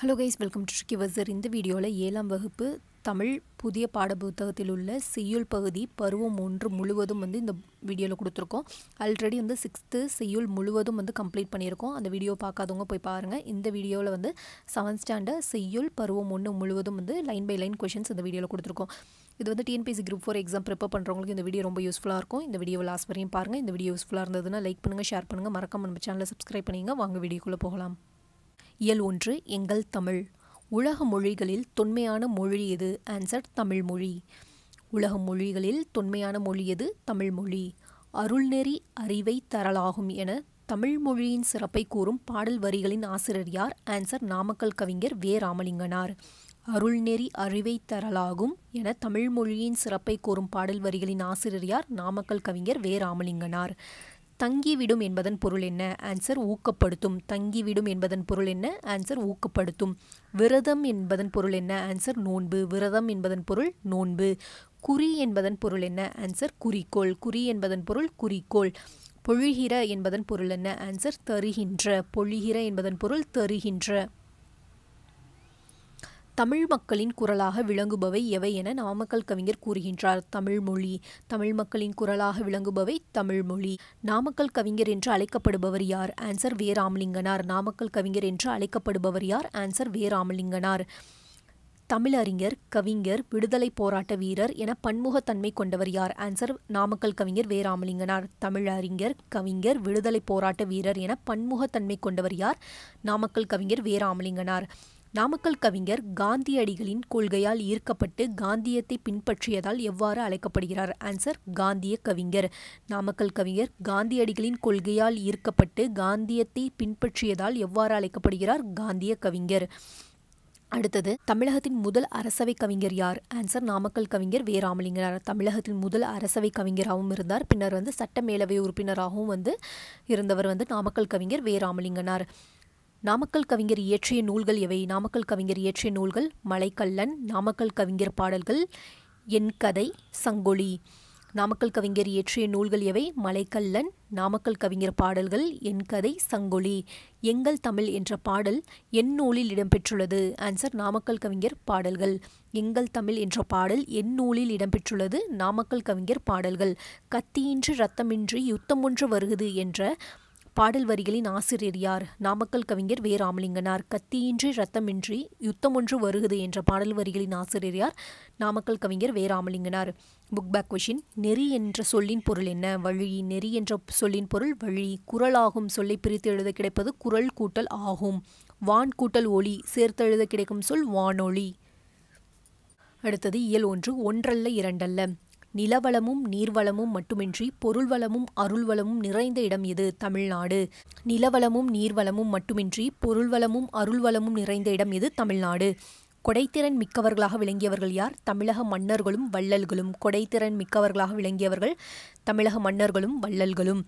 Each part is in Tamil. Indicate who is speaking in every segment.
Speaker 1: ஹலோ கைஸ் வெல்கம் டு ஷிக்கி வசர் இந்த வீடியோவில் ஏழாம் வகுப்பு தமிழ் புதிய பாடப்புத்தகத்தில் உள்ள செய்யுள் பகுதி பருவம் ஒன்று முழுவதும் வந்து இந்த வீடியோவில் கொடுத்துருக்கோம் ஆல்ரெடி வந்து சிக்ஸ்த்து செய்யுள் முழுவதும் வந்து கம்ப்ளீட் பண்ணியிருக்கோம் அந்த வீடியோ பார்க்காதவங்க போய் பாருங்கள் இந்த வீடியோவில் வந்து செவன்த் ஸ்டாண்டர்ட் செய்யுள் பருவம் ஒன்று முழுவதும் வந்து லைன் பை லைன் கொஷின்ஸ் இந்த வீடியோவில் கொடுத்துருக்கோம் இது வந்து TNPSC group four exam prepare பண்ணுறவங்களுக்கு இந்த வீடியோ ரொம்ப யூஸ்ஃபுல்லாக இருக்கும் இந்த வீடியோ லாஸ்ட் வரையும் பாருங்கள் இந்த வீடியோ யூஸ்ஃபுல்லாக இருந்ததுன்னா லைக் பண்ணுங்கள் ஷேர் பண்ணுங்கள் மறக்காம நம்ம சேனலை சப்ஸ்கிரைப் பண்ணிங்க வாங்க வீடியோக்குள்ளே போகலாம் இயல் ஒன்று எங்கள் தமிழ் உலக மொழிகளில் தொன்மையான மொழி எது ஆன்சர் தமிழ் மொழி உலக மொழிகளில் தொன்மையான மொழி எது தமிழ் மொழி அருள்நெறி அறிவை தரலாகும் என தமிழ் மொழியின் சிறப்பை கூறும் பாடல் வரிகளின் ஆசிரியர் யார் ஆன்சர் நாமக்கல் கவிஞர் வே ராமலிங்கனார் அருள்நெறி அறிவை தரலாகும் என தமிழ் மொழியின் சிறப்பை கூறும் பாடல் வரிகளின் ஆசிரியர் யார் நாமக்கல் கவிஞர் வே ராமலிங்கனார் தங்கிவிடும் என்பதன் பொருள் என்ன ஆன்சர் ஊக்கப்படுத்தும் தங்கிவிடும் என்பதன் பொருள் என்ன ஆன்சர் ஊக்கப்படுத்தும் விரதம் என்பதன் பொருள் என்ன ஆன்சர் நோன்பு விரதம் என்பதன் பொருள் நோன்பு குறி என்பதன் பொருள் என்ன ஆன்சர் குறிக்கோள் குறி என்பதன் பொருள் குறிக்கோள் பொழிகிற என்பதன் பொருள் என்ன ஆன்சர் தருகின்ற பொழிகிற என்பதன் பொருள் தருகின்ற தமிழ் மக்களின் குரலாக விளங்குபவை எவை என நாமக்கல் கவிஞர் கூறுகின்றார் தமிழ் மொழி தமிழ் மக்களின் குரலாக விளங்குபவை தமிழ் மொழி நாமக்கல் கவிஞர் என்று அழைக்கப்படுபவர் யார் ஆன்சர் வே ராமலிங்கனார் நாமக்கல் கவிஞர் என்று அழைக்கப்படுபவர் யார் ஆன்சர் வே ராமலிங்கனார் தமிழறிஞர் கவிஞர் விடுதலை போராட்ட வீரர் என பன்முகத்தன்மை கொண்டவர் யார் ஆன்சர் நாமக்கல் கவிஞர் வே ராமலிங்கனார் தமிழறிஞர் கவிஞர் விடுதலை போராட்ட வீரர் என பன்முகத்தன்மை கொண்டவர் யார் நாமக்கல் கவிஞர் வே ராமலிங்கனார் நாமக்கல் கவிஞர் காந்தியடிகளின் கொள்கையால் ஈர்க்கப்பட்டு காந்தியத்தை பின்பற்றியதால் எவ்வாறு அழைக்கப்படுகிறார் ஆன்சர் காந்திய கவிஞர் நாமக்கல் கவிஞர் காந்தியடிகளின் கொள்கையால் ஈர்க்கப்பட்டு காந்தியத்தை பின்பற்றியதால் எவ்வாறு அழைக்கப்படுகிறார் காந்திய கவிஞர் அடுத்தது தமிழகத்தின் முதல் அரசவை கவிஞர் யார் ஆன்சர் நாமக்கல் கவிஞர் வே ராமலிங்கனார் தமிழகத்தின் முதல் அரசவை கவிஞராகவும் இருந்தார் பின்னர் வந்து சட்டமேலவை உறுப்பினராகவும் வந்து இருந்தவர் வந்து நாமக்கல் கவிஞர் வே ராமலிங்கனார் நாமக்கல் கவிஞர் இயற்றிய நூல்கள் எவை நாமக்கல் கவிஞர் இயற்றிய நூல்கள் மலைக்கல்லன் நாமக்கல் கவிஞர் பாடல்கள் என் கதை சங்கொலி நாமக்கல் கவிஞர் இயற்றிய நூல்கள் எவை மலைக்கல்லன் நாமக்கல் கவிஞர் பாடல்கள் என் கதை சங்கொலி எங்கள் தமிழ் என்ற பாடல் என் நூலில் இடம்பெற்றுள்ளது ஆன்சர் நாமக்கல் கவிஞர் பாடல்கள் எங்கள் தமிழ் என்ற பாடல் என் நூலில் இடம்பெற்றுள்ளது நாமக்கல் கவிஞர் பாடல்கள் கத்தியின்றி ரத்தமின்றி யுத்தம் ஒன்று வருகுது என்ற பாடல் வரிகளின் ஆசிரியர் யார் நாமக்கல் கவிஞர் வே ராமலிங்கனார் கத்தியின்றி ரத்தமின்றி யுத்தம் ஒன்று வருகுது என்ற பாடல் வரிகளின் ஆசிரியர் யார் நாமக்கல் கவிஞர் வே ராமலிங்கனார் புக் பேக் கொஷின் நெறி என்ற சொல்லின் பொருள் என்ன வழி நெறி என்ற சொல்லின் பொருள் வழி குரலாகும் சொல்லை பிரித்து எழுத கிடைப்பது குரல் கூட்டல் ஆகும் வான் கூட்டல் ஒளி சேர்த்து எழுத கிடைக்கும் சொல் வானொலி அடுத்தது இயல் ஒன்று ஒன்றல்ல இரண்டல்ல நிலவளமும் நீர்வளமும் மட்டுமின்றி பொருள்வளமும் அருள்வளமும் நிறைந்த இடம் இது தமிழ்நாடு நிலவளமும் நீர்வளமும் மட்டுமின்றி பொருள்வளமும் அருள்வளமும் நிறைந்த இடம் இது தமிழ்நாடு கொடைத்திறன் மிக்கவர்களாக விளங்கியவர்கள் யார் தமிழக மன்னர்களும் வள்ளல்களும் கொடைத்திறன் மிக்கவர்களாக விளங்கியவர்கள் தமிழக மன்னர்களும் வள்ளல்களும்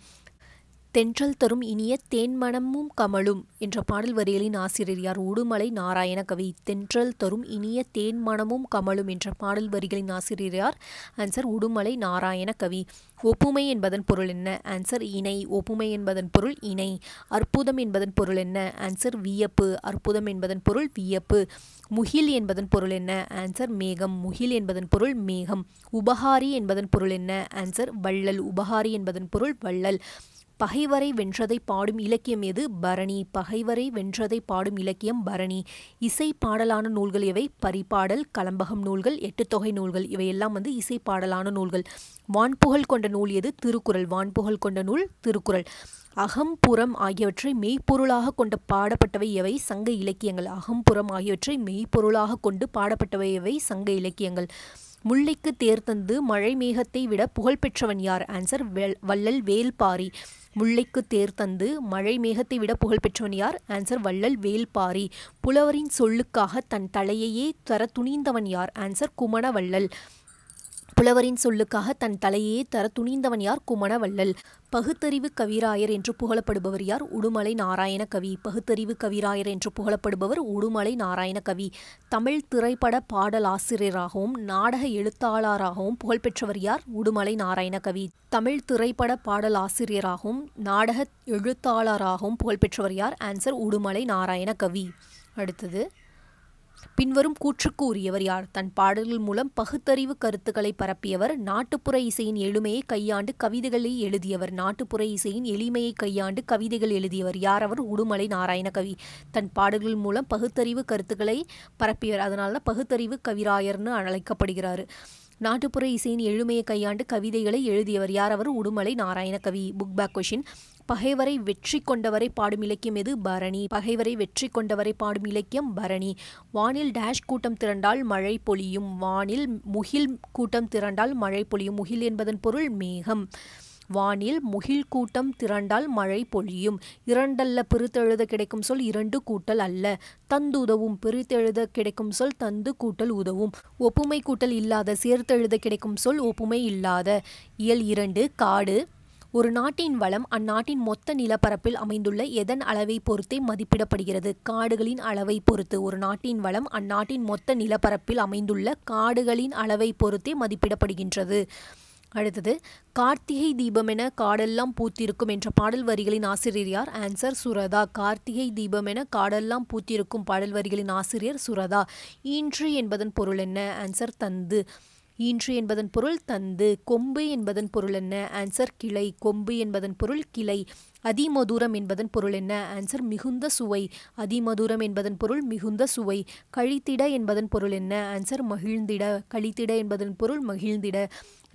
Speaker 1: தென்றல் தரும் இனிய தேன்மணமும் கமலும் என்ற பாடல் வரிகளின் ஆசிரியர் யார் உடுமலை நாராயண கவி தென்றல் தரும் இனிய தேன்மணமும் கமலும் என்ற பாடல் வரிகளின் ஆசிரியர் யார் ஆன்சர் உடுமலை நாராயண கவி ஒப்புமை என்பதன் பொருள் என்ன ஆன்சர் இணை ஒப்புமை என்பதன் பொருள் இணை அற்புதம் என்பதன் பொருள் என்ன ஆன்சர் வியப்பு அற்புதம் என்பதன் பொருள் வியப்பு முகில் என்பதன் பொருள் என்ன ஆன்சர் மேகம் முகில் என்பதன் பொருள் மேகம் உபகாரி என்பதன் பொருள் என்ன ஆன்சர் வள்ளல் உபகாரி என்பதன் பொருள் வள்ளல் பகைவரை வென்றதை பாடும் இலக்கியம் எது பரணி பகைவரை வென்றதை பாடும் இலக்கியம் பரணி இசை பாடலான நூல்கள் இவை பரிபாடல் கலம்பகம் நூல்கள் எட்டுத்தொகை நூல்கள் இவையெல்லாம் வந்து இசை பாடலான நூல்கள் வான்புகழ் கொண்ட நூல் எது திருக்குறள் வான்புகழ் கொண்ட நூல் திருக்குறள் அகம்புறம் ஆகியவற்றை மெய்ப்பொருளாக கொண்டு பாடப்பட்டவை எவை சங்க இலக்கியங்கள் அகம்புறம் ஆகியவற்றை மெய்ப்பொருளாக கொண்டு பாடப்பட்டவை எவை சங்க இலக்கியங்கள் முல்லைக்கு தேர் தந்து மழை மேகத்தை விட புகழ்பெற்றவன் யார் ஆன்சர் வள்ளல் வேல்பாரி முல்லைக்கு தேர் தந்து மழை மேகத்தை விட புகழ்பெற்றவன் யார் ஆன்சர் வள்ளல் வேல்பாரி புலவரின் சொல்லுக்காக தன் தலையையே தர துணிந்தவன் யார் ஆன்சர் குமண வள்ளல் புலவரின் சொல்லுக்காக தன் தலையே தர துணிந்தவன் யார் குமணவல்லல் பகுத்தறிவு கவிராயர் என்று புகழப்படுபவர் யார் உடுமலை நாராயண கவி பகுத்தறிவு கவிராயர் என்று புகழப்படுபவர் உடுமலை நாராயண கவி தமிழ் திரைப்பட பாடல் ஆசிரியராகவும் நாடக எழுத்தாளராகவும் புகழ்பெற்றவர் யார் உடுமலை நாராயண கவி தமிழ் திரைப்பட பாடல் ஆசிரியராகவும் நாடக எழுத்தாளராகவும் புகழ்பெற்றவர் யார் ஆன்சர் உடுமலை நாராயண கவி அடுத்தது பின்வரும் கூற்றுக்கு உரியவர் யார் தன் பாடல்கள் மூலம் பகுத்தறிவு கருத்துக்களை பரப்பியவர் நாட்டுப்புற இசையின் எளிமையை கையாண்டு கவிதைகளை எழுதியவர் நாட்டுப்புற இசையின் எளிமையை கையாண்டு கவிதைகள் எழுதியவர் யார் அவர் உடுமலை நாராயண கவி தன் பாடல்கள் மூலம் பகுத்தறிவு கருத்துக்களை பரப்பியவர் அதனால தான் பகுத்தறிவு கவிராயர்னு அழைக்கப்படுகிறார் நாட்டுப்புற இசையின் எளிமையை கையாண்டு கவிதைகளை எழுதியவர் யார் அவர் Udumalai Narayana Kavi book back question பகைவரை வெற்றி கொண்டவரை பாடும் இலக்கியம் எது பரணி பகைவரை வெற்றி கொண்டவரை பாடும் இலக்கியம் பரணி வானில் டேஷ் கூட்டம் திரண்டால் மழை பொழியும் வானில் முகில் கூட்டம் திரண்டால் மழை பொழியும் முகில் என்பதன் பொருள் மேகம் வானில் முகில் கூட்டம் திரண்டால் மழை பொழியும் இரண்டல்ல பிரித்தெழுத கிடைக்கும் சொல் இரண்டு கூட்டல் அல்ல தந்து உதவும் பிரித்தெழுத கிடைக்கும் சொல் தந்து கூட்டல் உதவும் ஒப்புமை கூட்டல் இல்லாத சேர்த்தெழுத கிடைக்கும் சொல் ஒப்புமை இல்லாத இயல் இரண்டு காடு ஒரு நாட்டின் வளம் அந்நாட்டின் மொத்த நிலப்பரப்பில் அமைந்துள்ள எதன் அளவை பொறுத்தே மதிப்பிடப்படுகிறது காடுகளின் அளவை பொறுத்து ஒரு நாட்டின் வளம் அந்நாட்டின் மொத்த நிலப்பரப்பில் அமைந்துள்ள காடுகளின் அளவை பொறுத்தே மதிப்பிடப்படுகின்றது அடுத்தது கார்த்திகை தீபமென காடெல்லாம் பூத்திருக்கும் என்ற பாடல் வரிகளின் ஆசிரியர் யார் ஆன்சர் சுரதா கார்த்திகை தீபமென காடெல்லாம் பூத்திருக்கும் பாடல் வரிகளின் ஆசிரியர் சுரதா ஈன்று என்பதன் பொருள் என்ன ஆன்சர் தந்து ஈன்று என்பதன் பொருள் தந்து கொம்பு என்பதன் பொருள் என்ன ஆன்சர் கிளை கொம்பு என்பதன் பொருள் கிளை அதிமதுரம் என்பதன் பொருள் என்ன ஆன்சர் மிகுந்த சுவை அதிமதுரம் என்பதன் பொருள் மிகுந்த சுவை கழித்திட என்பதன் பொருள் என்ன ஆன்சர் மகிழ்ந்திட கழித்திட என்பதன் பொருள் மகிழ்ந்திட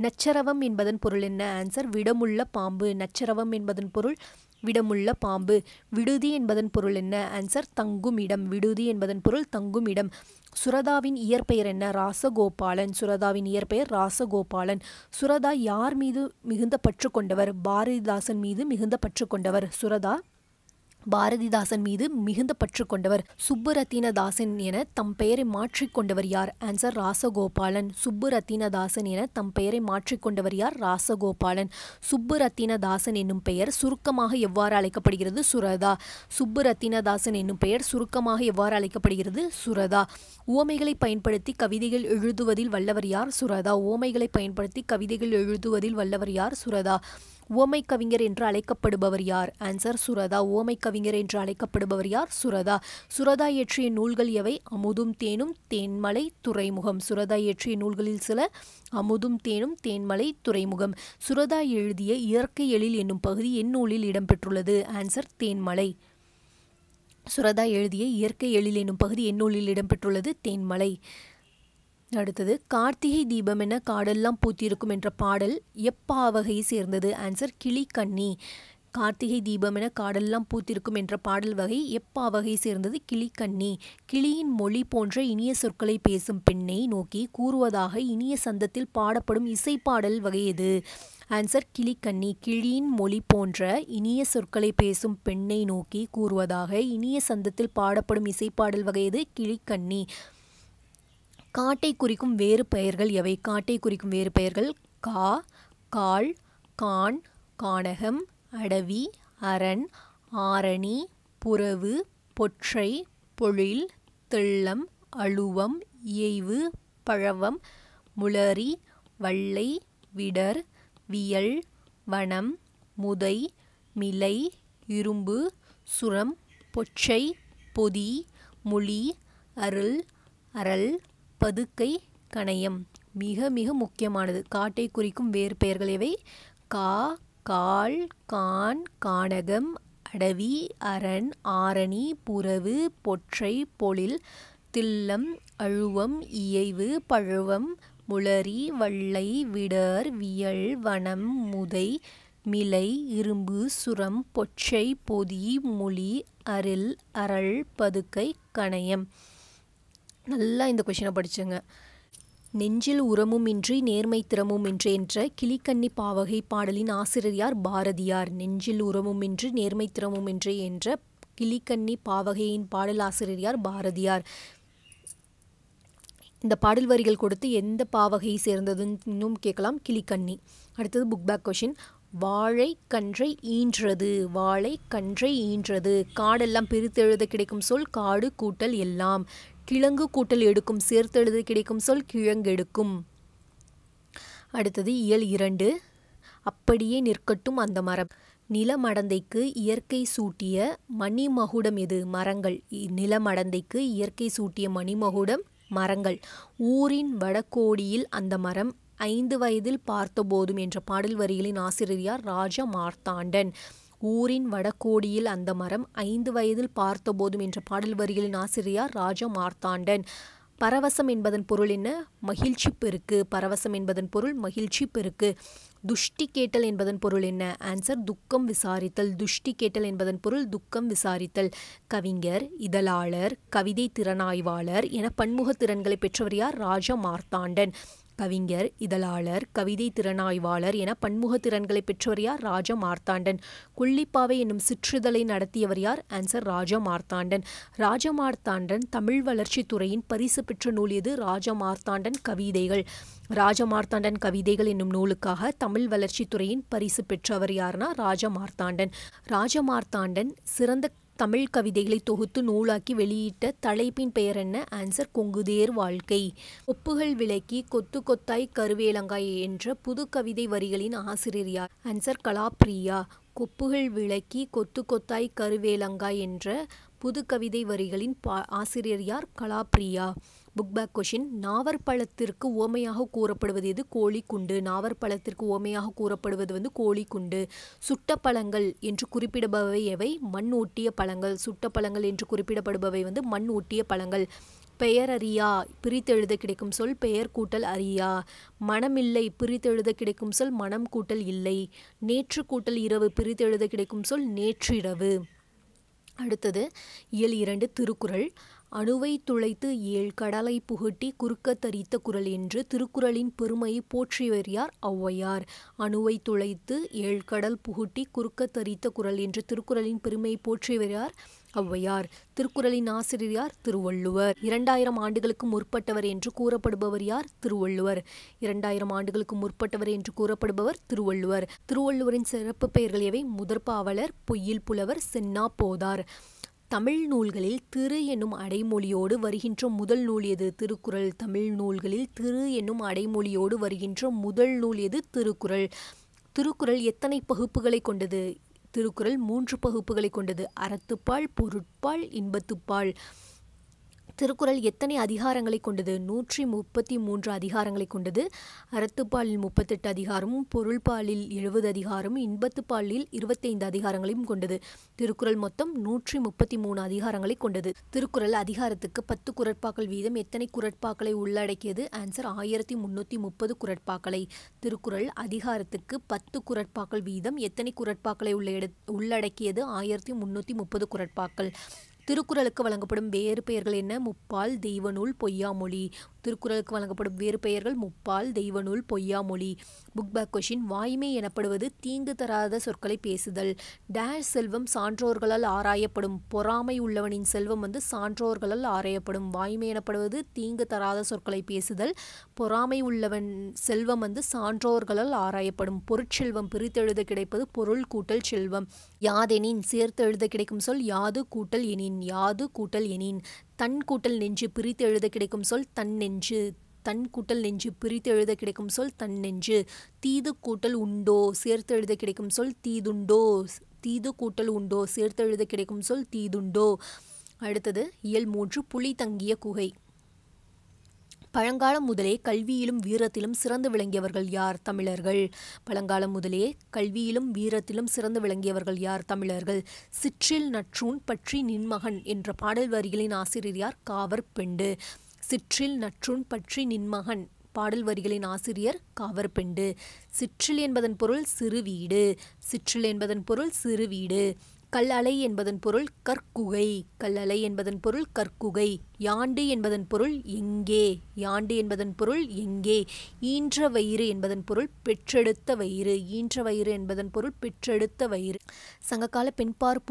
Speaker 1: நச்சரவம் என்பதன் பொருள் என்ன ஆன்சர் விடமுள்ள பாம்பு நச்சரவம் என்பதன் பொருள் விடமுள்ள பாம்பு விடுதி என்பதன் பொருள் என்ன ஆன்சர் தங்கும் இடம் விடுதி என்பதன் பொருள் தங்கும் இடம் சுரதாவின் இயற்பெயர் என்ன ராசகோபாலன் சுரதாவின் இயற்பெயர் ராசகோபாலன் சுரதா யார் மீது மிகுந்த பற்று கொண்டவர் பாரதிதாசன் மீது மிகுந்த பற்று கொண்டவர் சுரதா பாரதிதாசன் மீது மிகுந்த பற்று கொண்டவர் சுப்புரத்தினதாசன் என தம் பெயரை மாற்றிக்கொண்டவர் யார் ஆன்சர் ராசகோபாலன் சுப்புரத்தினதாசன் என தம் பெயரை மாற்றிக்கொண்டவர் யார் ராசகோபாலன் சுப்புரத்தினதாசன் என்னும் பெயர் சுருக்கமாக எவ்வாறு அழைக்கப்படுகிறது சுரதா சுப்புரத்தினதாசன் என்னும் பெயர் சுருக்கமாக எவ்வாறு அழைக்கப்படுகிறது சுரதா ஓமைகளை பயன்படுத்தி கவிதைகள் எழுதுவதில் வல்லவர் யார் சுரதா ஓமைகளை பயன்படுத்தி கவிதைகள் எழுதுவதில் வல்லவர் யார் சுரதா ஓமை கவிஞர் என்று அழைக்கப்படுபவர் யார் ஆன்சர் சுரதா ஓமை கவிஞர் என்று அழைக்கப்படுபவர் யார் சுரதா சுரதா இயற்றிய நூல்கள் எவை அமுதும் தேனும் தேன்மலை துறைமுகம் சுரதா இயற்றிய நூல்களில் சில அமுதும் தேனும் தேன்மலை துறைமுகம் சுரதா எழுதிய இயற்கை எழில் என்னும் பகுதி என் நூலில் இடம்பெற்றுள்ளது ஆன்சர் தேன்மலை சுரதா எழுதிய இயற்கை எழில் என்னும் பகுதி என் நூலில் இடம்பெற்றுள்ளது தேன்மலை அடுத்தது கார்த்திகை தீபம் என காடெல்லாம் பூத்தியிருக்கும் என்ற பாடல் எப்பாவகையை சேர்ந்தது ஆன்சர் கண்ணி கார்த்திகை தீபம் என காடெல்லாம் பூத்திருக்கும் என்ற பாடல் வகை எப்பாவகை சேர்ந்தது கிளிக்கண்ணி கிளியின் மொழி போன்ற இனிய சொற்களை பேசும் பெண்ணை நோக்கி கூறுவதாக இனிய சந்தத்தில் பாடப்படும் இசைப்பாடல் வகை எது ஆன்சர் கிளிக்கண்ணி கிளியின் மொழி போன்ற இனிய சொற்களை பேசும் பெண்ணை நோக்கி கூறுவதாக இனிய சந்தத்தில் பாடப்படும் இசைப்பாடல் வகை எது கிளிக்கண்ணி காட்டை குறிக்கும் வேறு பெயர்கள் எவை காட்டை குறிக்கும் வேறு பெயர்கள் கா கால் கான் கானகம் அடவி அரண் ஆரணி புறவு பொற்றை பொழில் தெள்ளம் அழுவம் இயைவு பழவம் முளரி வள்ளை விடர் வியல் வனம் முதை மிலை இரும்பு சுரம் பொச்சை பொதி முளி அருள் அரல் பதுக்கை கணையம் மிக மிக முக்கியமானது காட்டை குறிக்கும் வேறு பெயர்கள் எவை கா கால் கான் கானகம் அடவி அரண் ஆரணி புறவு பொற்றை பொழில் தில்லம் அழுவம் இயைவு பழுவம் முளரி வள்ளை விடர் வியல் வனம் முதை மிலை இரும்பு சுரம் பொச்சை பொதி மொழி அரில் அரள் பதுக்கை கணையம் நல்லா இந்த கொஷினை படித்தேங்க நெஞ்சில் உரமுமின்றி நேர்மை திறமும் இன்றி என்ற கிளிக்கண்ணி பாவகை பாடலின் ஆசிரியர் பாரதியார் நெஞ்சில் உரமுமின்றி நேர்மை திறமுமின்றி என்ற கிளிக்கண்ணி பாவகையின் பாடல் ஆசிரியர் பாரதியார் இந்த பாடல் வரிகள் கொடுத்து எந்த பாவகையை சேர்ந்ததுன்னு இன்னும் கேட்கலாம் கிளிக்கண்ணி அடுத்தது புக் பேக் கொஷின் வாழை கன்றை ஈன்றது வாழை கன்றை ஈன்றது காடெல்லாம் பிரித்தெழுத கிடைக்கும் சொல் காடு கூட்டல் எல்லாம் கிழங்கு கூட்டல் எடுக்கும் சேர்த்தெழுது கிடைக்கும் சொல் கிழங்கெடுக்கும் அடுத்தது இயல் இரண்டு அப்படியே நிற்கட்டும் அந்த மரம் நிலமடந்தைக்கு இயற்கை சூட்டிய மணிமகுடம் எது மரங்கள் நிலமடந்தைக்கு இயற்கை சூட்டிய மணிமகுடம் மரங்கள் ஊரின் வடகோடியில் அந்த மரம் ஐந்து வயதில் பார்த்தபோதும் என்ற பாடல் வரிகளின் ஆசிரியர் ராஜா மார்த்தாண்டன் ஊரின் வடகோடியில் அந்த மரம் ஐந்து வயதில் பார்த்தபோதும் என்ற பாடல் வரிகளின் ஆசிரியார் ராஜா மார்த்தாண்டன் பரவசம் என்பதன் பொருள் என்ன மகிழ்ச்சி பெருக்கு பரவசம் என்பதன் பொருள் மகிழ்ச்சி பெருக்கு துஷ்டி கேட்டல் என்பதன் பொருள் என்ன ஆன்சர் துக்கம் விசாரித்தல் துஷ்டி கேட்டல் என்பதன் பொருள் துக்கம் விசாரித்தல் கவிஞர் இதழாளர் கவிதை திறனாய்வாளர் என பன்முக திறன்களை பெற்றவர் யார் ராஜா மார்த்தாண்டன் கவிஞர் இதழாளர் கவிதை திறனாய்வாளர் என பன்முக திறன்களை பெற்றவர் யார் ராஜ மார்த்தாண்டன் குள்ளிப்பாவை என்னும் சிற்றிதழை நடத்தியவர் யார் ஆன்சர் ராஜ மார்த்தாண்டன் ராஜ மார்த்தாண்டன் தமிழ் வளர்ச்சித்துறையின் பரிசு பெற்ற நூல் எது ராஜ மார்த்தாண்டன் கவிதைகள் ராஜ மார்த்தாண்டன் கவிதைகள் என்னும் நூலுக்காக தமிழ் வளர்ச்சித்துறையின் பரிசு பெற்றவர் யார்னா ராஜ மார்த்தாண்டன் ராஜ மார்த்தாண்டன் சிறந்த தமிழ் கவிதைகளை தொகுத்து நூலாக்கி வெளியிட்ட தலைப்பின் பெயர் என்ன ஆன்சர் கொங்குதேர் வாழ்க்கை ஒப்புகள் விளக்கி கொத்து கொத்தாய் கருவேலங்காய் என்ற புது கவிதை வரிகளின் ஆசிரியர் யார் ஆன்சர் கலாப்ரியா கொப்புகள் விளக்கி கொத்து கொத்தாய் கருவேலங்காய் என்ற புது கவிதை வரிகளின் பா ஆசிரியர் யார் கலாப்ரியா புக் பேக் கொஷின் நாவற்பழத்திற்கு ஓமையாக கூறப்படுவது எது கோழி குண்டு நாவற்பழத்திற்கு ஓமையாக கூறப்படுவது வந்து கோழி குண்டு சுட்ட பழங்கள் என்று குறிப்பிடபவை எவை மண் ஒட்டிய பழங்கள் சுட்ட பழங்கள் என்று குறிப்பிடப்படுபவை வந்து மண் ஒட்டிய பழங்கள் பெயர் அறியா பிரித்தெழுத கிடைக்கும் சொல் பெயர் கூட்டல் அறியா மனமில்லை பிரித்தெழுத கிடைக்கும் சொல் மனம் கூட்டல் இல்லை நேற்று கூட்டல் இரவு பிரித்தெழுத கிடைக்கும் சொல் நேற்றிரவு அடுத்தது இயல் இரண்டு திருக்குறள் அணுவை துளைத்து ஏழ் கடலை புகட்டி குறுக்க தரித்த குரல் என்று திருக்குறளின் பெருமையை போற்றியவர் யார் ஔவையார் அணுவை துளைத்து ஏழ் கடல் புகட்டி குறுக்க தரித்த குரல் என்று திருக்குறளின் பெருமையை போற்றியவர் யார் ஔவையார் திருக்குறளின் ஆசிரியர் திருவள்ளுவர் இரண்டாயிரம் ஆண்டுகளுக்கு முற்பட்டவர் என்று கூறப்படுபவர் யார் திருவள்ளுவர் இரண்டாயிரம் ஆண்டுகளுக்கு முற்பட்டவர் என்று கூறப்படுபவர் திருவள்ளுவர் திருவள்ளுவரின் சிறப்பு பெயர்கள் எவை முதற்பாவலர் பொய்யில் புலவர் சென்னா போதார் தமிழ் நூல்களில் திரு என்னும் அடைமொழியோடு வருகின்ற முதல் நூல் எது திருக்குறள் தமிழ் நூல்களில் திரு என்னும் அடைமொழியோடு வருகின்ற முதல் நூல் எது திருக்குறள் திருக்குறள் எத்தனை பகுப்புகளை கொண்டது திருக்குறள் மூன்று பகுப்புகளை கொண்டது அறத்துப்பால் பொருட்பால் இன்பத்துப்பால் திருக்குறள் எத்தனை அதிகாரங்களை கொண்டது நூற்றி முப்பத்தி மூன்று அதிகாரங்களை கொண்டது அறத்துப்பாலில் முப்பத்தெட்டு அதிகாரமும் பொருள்பாலில் எழுபது அதிகாரமும் இன்பத்துப்பாலில் இருபத்தைந்து அதிகாரங்களையும் கொண்டது திருக்குறள் மொத்தம் நூற்றி முப்பத்தி மூணு அதிகாரங்களை கொண்டது திருக்குறள் அதிகாரத்துக்கு பத்து குரட்பாக்கள் வீதம் எத்தனை குரட்பாக்களை உள்ளடக்கியது ஆன்சர் ஆயிரத்தி முன்னூற்றி முப்பது குரட்பாக்களை திருக்குறள் அதிகாரத்துக்கு பத்து குரட்பாக்கள் வீதம் எத்தனை குரட்பாக்களை உள்ள உள்ளடக்கியது ஆயிரத்தி முன்னூற்றி முப்பது குரட்பாக்கள் திருக்குறளுக்கு வழங்கப்படும் வேறு பெயர்கள் என்ன முப்பால் தெய்வநூல் பொய்யாமொழி திருக்குறளுக்கு வழங்கப்படும் வேறு பெயர்கள் Muppal Deivanool Poyyamozhi book back question வாய்மை எனப்படுவது தீங்கு தராத சொற்களை பேசுதல் டேஷ் செல்வம் சான்றோர்களால் ஆராயப்படும் பொறாமை உள்ளவனின் செல்வம் வந்து சான்றோர்களால் ஆராயப்படும் வாய்மை எனப்படுவது தீங்கு தராத சொற்களை பேசுதல் பொறாமை உள்ளவன் செல்வம் வந்து சான்றோர்களால் ஆராயப்படும் பொருட்செல்வம் பிரித்தெழுத கிடைப்பது பொருள் கூட்டல் செல்வம் யாதெனின் சேர்த்து எழுத கிடைக்கும் சொல் யாது கூட்டல் எனின் யாது கூட்டல் எனின் தன் கூட்டல் நெஞ்சு பிரித்து எழுத கிடைக்கும் சொல் தன் நெஞ்சு தன் கூட்டல் நெஞ்சு பிரித்து எழுத கிடைக்கும் சொல் தன் நெஞ்சு தீது கூட்டல் உண்டோ சேர்த்து எழுத கிடைக்கும் சொல் தீதுண்டோ தீது கூட்டல் உண்டோ சேர்த்து எழுத கிடைக்கும் சொல் தீதுண்டோ அடுத்தது இயல் மூன்று புலி தங்கிய குகை பழங்காலம் முதலே கல்வியிலும் வீரத்திலும் சிறந்து விளங்கியவர்கள் யார் தமிழர்கள் பழங்காலம் முதலே கல்வியிலும் வீரத்திலும் சிறந்து விளங்கியவர்கள் யார் தமிழர்கள் சிற்றில் நற்றூன் பற்றி நின்மகன் என்ற பாடல் வரிகளின் ஆசிரியர் யார் காவர் பெண்டு சிற்றில் நற்றூன் பற்றி நின்மகன் பாடல் வரிகளின் ஆசிரியர் காவற்பெண்டு சிற்றில் என்பதன் பொருள் சிறு வீடு சிற்றில் என்பதன் பொருள் சிறு வீடு கல்லலை என்பதன் பொருள் கற்குகை கல்லலை என்பதன் பொருள் கற்குகை யாண்டு என்பதன் பொருள் எங்கே யாண்டு என்பதன் பொருள் எங்கே ஈன்ற வயிறு என்பதன் பொருள் பெற்றெடுத்த வயிறு ஈன்ற வயிறு என்பதன் பொருள் பெற்றெடுத்த வயிறு சங்ககால பெண்பார்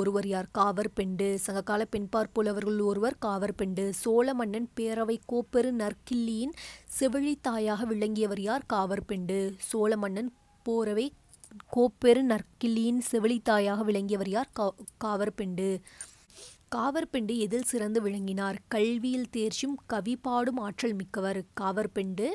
Speaker 1: ஒருவர் யார் காவர் பெண்டு சங்ககால பெண்பார் ஒருவர் காவர் பெண்டு சோழ மன்னன் பேரவை கோப்பெரு நற்கிள்ளியின் செவிழி தாயாக விளங்கியவர் யார் காவர் பெண்டு சோழ மன்னன் போரவை கோப்பெரு நற்கிள்ளியின் செவிலித்தாயாக விளங்கியவர் யார் கா காவற்பெண்டு காவற்பெண்டு எதில் சிறந்து விளங்கினார் கல்வியில் தேர்ச்சியும் கவி பாடும் ஆற்றல் மிக்கவர் காவற்பெண்டு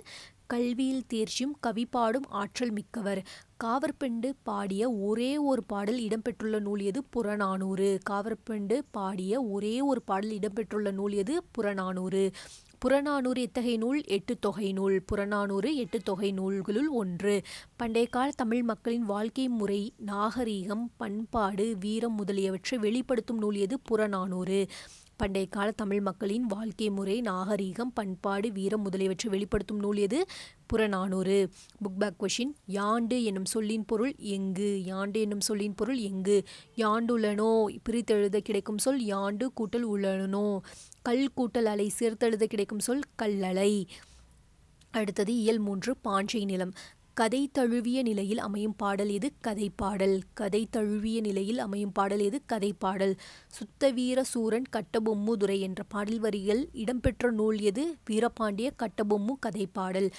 Speaker 1: கல்வியில் தேர்ச்சியும் கவி பாடும் ஆற்றல் மிக்கவர் காவற்பெண்டு பாடிய ஒரே ஒரு பாடல் இடம்பெற்றுள்ள நூல் எது புறநானூறு காவற்பெண்டு பாடிய ஒரே ஒரு பாடல் இடம்பெற்றுள்ள நூல் எது புறநானூறு புறநானூறு இத்தகை நூல் எட்டு தொகை நூல் புறநானூறு எட்டு தொகை நூல்களுள் ஒன்று பண்டைய கால தமிழ் மக்களின் வாழ்க்கை முறை நாகரீகம் பண்பாடு வீரம் முதலியவற்றை வெளிப்படுத்தும் நூல் எது புறநானூறு பண்டைய கால தமிழ் மக்களின் வாழ்க்கை முறை நாகரீகம் பண்பாடு வீரம் முதலியவற்றை வெளிப்படுத்தும் நூல் எது புறநானூறு புக் பேக் கொஷின் யாண்டு என்னும் சொல்லின் பொருள் எங்கு யாண்டு என்னும் சொல்லின் பொருள் எங்கு யாண்டுள்ளனோ பிரித்தெழுத கிடைக்கும் சொல் யாண்டு கூட்டல் உள்ளனோ கல் கூட்டல் அலை சேர்த்தெழுத கிடைக்கும் சொல் கல்லலை அடுத்தது இயல் மூன்று பாஞ்சை நிலம் கதை தழுவிய நிலையில் அமையும் பாடல் எது கதை பாடல் கதை தழுவிய நிலையில் அமையும் பாடல் எது கதை பாடல் சுத்தவீர சூரன் கட்டபொம்முதுரை என்ற பாடல் வரிகள் இடம்பெற்ற நூல் எது வீரபாண்டிய கட்டபொம்மு கதை பாடல்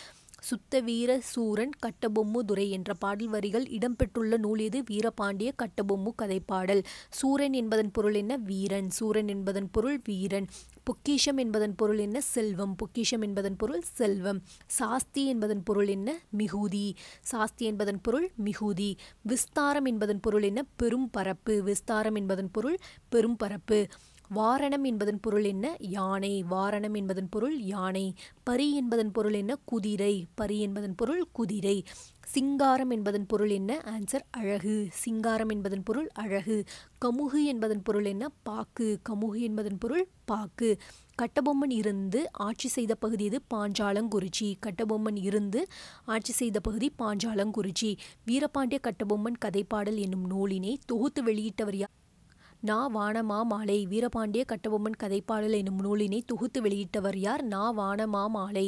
Speaker 1: சுத்த வீர சூரன் கட்டபொம்மு துரை என்ற பாடல் வரிகள் இடம்பெற்றுள்ள நூல் இது வீரபாண்டிய கட்டபொம்மு கதைப்பாடல் சூரன் என்பதன் பொருள் என்ன வீரன் சூரன் என்பதன் பொருள் வீரன் பொக்கிஷம் என்பதன் பொருள் என்ன செல்வம் பொக்கிஷம் என்பதன் பொருள் செல்வம் சாஸ்தி என்பதன் பொருள் என்ன மிகுதி சாஸ்தி என்பதன் பொருள் மிகுதி விஸ்தாரம் என்பதன் பொருள் என்ன பெரும் பரப்பு விஸ்தாரம் என்பதன் பொருள் பெரும் பரப்பு வாரணம் என்பதன் பொருள் என்ன யானை வாரணம் என்பதன் பொருள் யானை பரி என்பதன் பொருள் என்ன குதிரை பரி என்பதன் பொருள் குதிரை சிங்காரம் என்பதன் பொருள் என்ன ஆன்சர் அழகு சிங்காரம் என்பதன் பொருள் அழகு கமுகு என்பதன் பொருள் என்ன பாக்கு கமுகு என்பதன் பொருள் பாக்கு கட்டபொம்மன் இருந்து ஆட்சி செய்த பகுதி இது பாஞ்சாலங்குறிச்சி கட்டபொம்மன் இருந்து ஆட்சி செய்த பகுதி பாஞ்சாலங்குறிச்சி வீரபாண்டிய கட்டபொம்மன் கதைப்பாடல் என்னும் நூலினை தொகுத்து வெளியிட்டவர் யார் நா வானமாமாலை வீரபாண்டிய கட்டபொம்மன் கதைப்பாடல் என்னும் நூலினை தொகுத்து வெளியிட்டவர் யார் Na Vanamamalai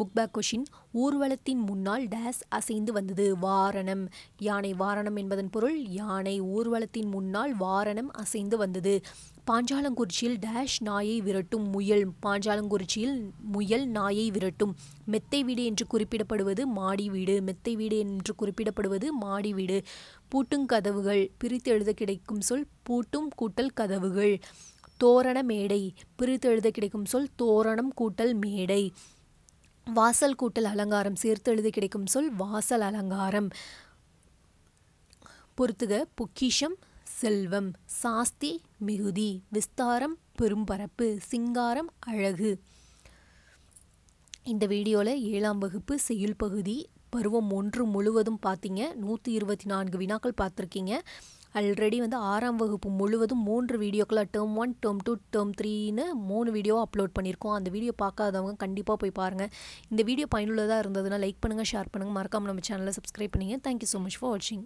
Speaker 1: book back question ஊர்வலத்தின் முன்னால் டேஸ் அசைந்து வந்தது வாரணம் யானை வாரணம் என்பதன் பொருள் யானை ஊர்வலத்தின் முன்னால் வாரணம் அசைந்து வந்தது பாஞ்சாலங்குறிச்சியில் டேஷ் நாயை விரட்டும் முயல் பாஞ்சாலங்குறிச்சியில் முயல் நாயை விரட்டும் மெத்தை வீடு என்று குறிப்பிடப்படுவது மாடி வீடு மெத்தை வீடு என்று குறிப்பிடப்படுவது மாடி வீடு கதவுகள் பிரித்து எழுத கிடைக்கும் சொல் பூட்டும் கூட்டல் கதவுகள் தோரண மேடை பிரித்து எழுத கிடைக்கும் சொல் தோரணம் கூட்டல் மேடை வாசல் கூட்டல் அலங்காரம் சேர்த்து எழுத கிடைக்கும் சொல் வாசல் அலங்காரம் பொறுத்துக பொக்கிஷம் செல்வம் சாஸ்தி மிகுதி விஸ்தாரம் பெரும்பரப்பு சிங்காரம் அழகு இந்த வீடியோவில் ஏழாம் வகுப்பு செய்யுள் பகுதி பருவம் ஒன்று முழுவதும் பார்த்தீங்க நூற்றி இருபத்தி நான்கு வினாக்கள் பார்த்துருக்கீங்க ஆல்ரெடி வந்து ஆறாம் வகுப்பு முழுவதும் மூன்று வீடியோக்களாக term one term two term த்ரீன்னு மூணு வீடியோ அப்லோட் பண்ணியிருக்கோம் அந்த வீடியோ பார்க்காதவங்க கண்டிப்பாக போய் பாருங்கள் இந்த வீடியோ பயனுள்ளதாக இருந்ததுன்னா லைக் பண்ணுங்கள் ஷேர் பண்ணுங்கள் மறக்காமல் நம்ம சேனலில் சப்ஸ்கிரைப் பண்ணிங்க தேங்க்யூ ஸோ மச் ஃபார் வாட்சிங்